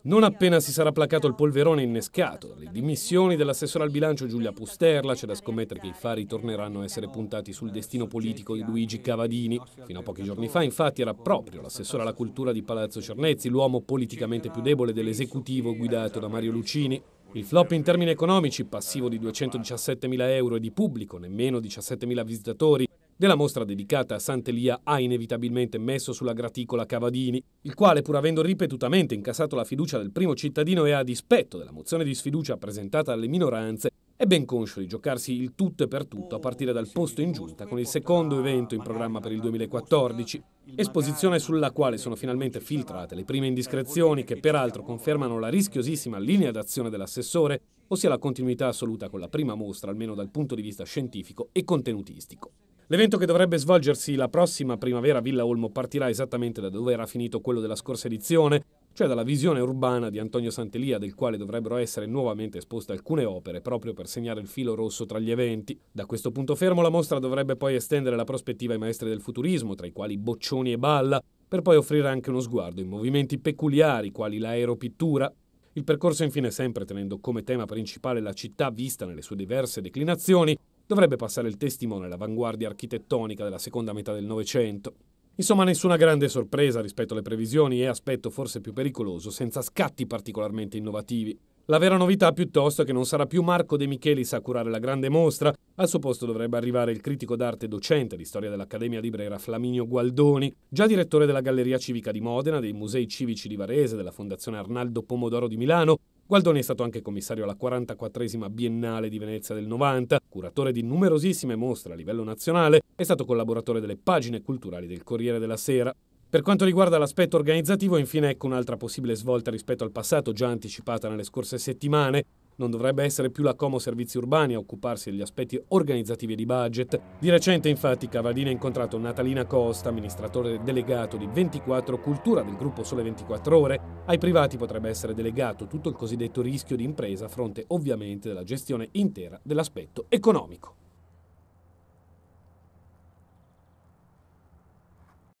Non appena si sarà placato il polverone innescato dalle dimissioni dell'assessore al bilancio Giulia Pusterla, c'è da scommettere che i fari torneranno a essere puntati sul destino politico di Luigi Cavadini. Fino a pochi giorni fa, infatti, era proprio l'assessore alla cultura di Palazzo Cernezzi l'uomo politicamente più debole dell'esecutivo guidato da Mario Lucini. Il flop in termini economici, passivo di 217.000 euro e di pubblico, nemmeno 17.000 visitatori, della mostra dedicata a Sant'Elia ha inevitabilmente messo sulla graticola Cavadini, il quale, pur avendo ripetutamente incassato la fiducia del primo cittadino e a dispetto della mozione di sfiducia presentata alle minoranze, è ben conscio di giocarsi il tutto e per tutto a partire dal posto in giunta con il secondo evento in programma per il 2014, esposizione sulla quale sono finalmente filtrate le prime indiscrezioni che peraltro confermano la rischiosissima linea d'azione dell'assessore, ossia la continuità assoluta con la prima mostra almeno dal punto di vista scientifico e contenutistico. L'evento che dovrebbe svolgersi la prossima primavera a Villa Olmo partirà esattamente da dove era finito quello della scorsa edizione, cioè dalla visione urbana di Antonio Santelia, del quale dovrebbero essere nuovamente esposte alcune opere proprio per segnare il filo rosso tra gli eventi. Da questo punto fermo la mostra dovrebbe poi estendere la prospettiva ai maestri del futurismo, tra i quali Boccioni e Balla, per poi offrire anche uno sguardo in movimenti peculiari quali l'aeropittura, il percorso infine sempre tenendo come tema principale la città vista nelle sue diverse declinazioni Dovrebbe passare il testimone all'avanguardia architettonica della seconda metà del Novecento. Insomma, nessuna grande sorpresa rispetto alle previsioni e aspetto forse più pericoloso, senza scatti particolarmente innovativi. La vera novità piuttosto è che non sarà più Marco De Michelis a curare la grande mostra, al suo posto dovrebbe arrivare il critico d'arte docente di storia dell'Accademia di Brera Flaminio Gualdoni, già direttore della Galleria Civica di Modena, dei Musei Civici di Varese, della Fondazione Arnaldo Pomodoro di Milano Gualdoni è stato anche commissario alla 44esima Biennale di Venezia del 90, curatore di numerosissime mostre a livello nazionale, è stato collaboratore delle pagine culturali del Corriere della Sera, per quanto riguarda l'aspetto organizzativo, infine ecco un'altra possibile svolta rispetto al passato, già anticipata nelle scorse settimane. Non dovrebbe essere più la Como Servizi Urbani a occuparsi degli aspetti organizzativi e di budget. Di recente, infatti, Cavadini ha incontrato Natalina Costa, amministratore delegato di 24 Cultura del gruppo Sole 24 Ore, ai privati potrebbe essere delegato tutto il cosiddetto rischio di impresa a fronte ovviamente della gestione intera dell'aspetto economico.